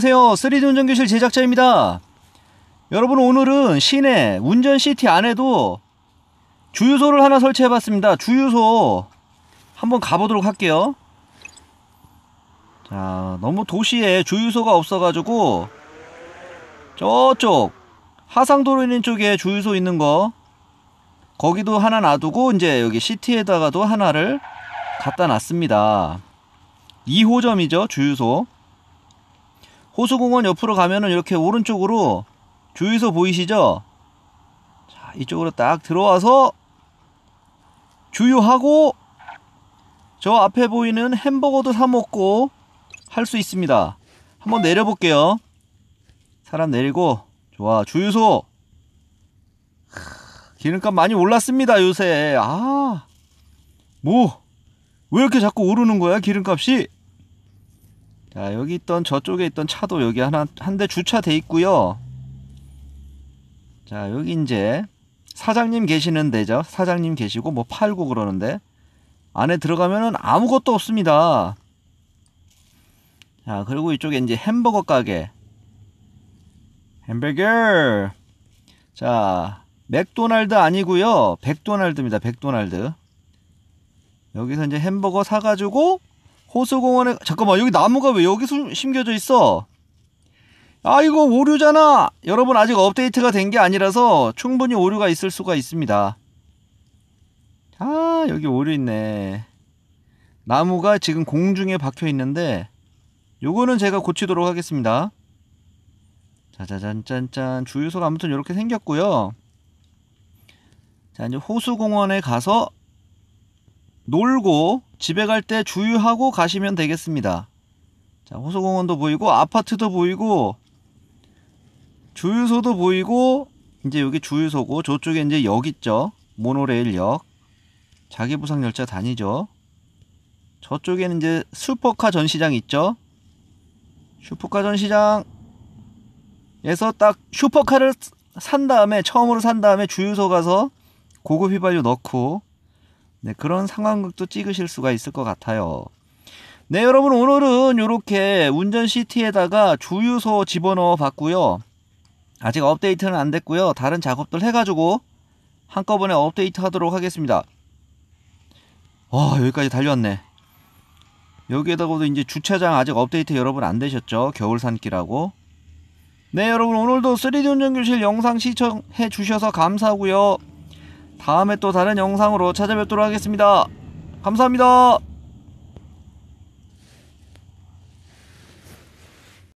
안녕하세요. 3D 운전교실 제작자입니다. 여러분 오늘은 시내 운전 시티 안에도 주유소를 하나 설치해 봤습니다. 주유소 한번 가보도록 할게요. 자, 너무 도시에 주유소가 없어가지고 저쪽 하상도로 있는 쪽에 주유소 있는 거 거기도 하나 놔두고 이제 여기 시티에다가도 하나를 갖다 놨습니다. 2호점이죠 주유소 호수공원 옆으로 가면은 이렇게 오른쪽으로 주유소 보이시죠? 자, 이쪽으로 딱 들어와서 주유하고 저 앞에 보이는 햄버거도 사 먹고 할 수 있습니다. 한번 내려 볼게요. 사람 내리고 좋아. 주유소. 기름값 많이 올랐습니다, 요새. 아. 뭐? 왜 이렇게 자꾸 오르는 거야, 기름값이? 자 여기 있던 저쪽에 있던 차도 여기 하나 한 대 주차돼 있고요 자 여기 이제 사장님 계시는 데죠 사장님 계시고 뭐 팔고 그러는데 안에 들어가면은 아무것도 없습니다 자 그리고 이쪽에 이제 햄버거 가게 햄버거 자 맥도날드 아니고요 백도날드입니다 백도날드 여기서 이제 햄버거 사가지고 호수공원에 잠깐만 여기 나무가 왜 여기 심겨져 있어? 아 이거 오류잖아. 여러분 아직 업데이트가 된 게 아니라서 충분히 오류가 있을 수가 있습니다. 아 여기 오류 있네. 나무가 지금 공중에 박혀 있는데 요거는 제가 고치도록 하겠습니다. 짜자잔짠짠 주유소가 아무튼 이렇게 생겼고요. 자 이제 호수공원에 가서 놀고 집에 갈 때 주유하고 가시면 되겠습니다. 자, 호수공원도 보이고 아파트도 보이고 주유소도 보이고 이제 여기 주유소고 저쪽에 이제 역 있죠. 모노레일역. 자기 부상 열차 다니죠. 저쪽에는 이제 슈퍼카 전시장 있죠. 슈퍼카 전시장에서 딱 슈퍼카를 산 다음에 처음으로 산 다음에 주유소 가서 고급 휘발유 넣고 네, 그런 상황극도 찍으실 수가 있을 것 같아요. 네, 여러분 오늘은 이렇게 운전 시티에다가 주유소 집어넣어 봤고요. 아직 업데이트는 안 됐고요. 다른 작업들 해가지고 한꺼번에 업데이트 하도록 하겠습니다. 와, 여기까지 달려왔네. 여기에다가도 이제 주차장 아직 업데이트 여러분 안 되셨죠? 겨울산길하고. 네, 여러분 오늘도 3D 운전교실 영상 시청해 주셔서 감사하고요. 다음에 또 다른 영상으로 찾아뵙도록 하겠습니다. 감사합니다.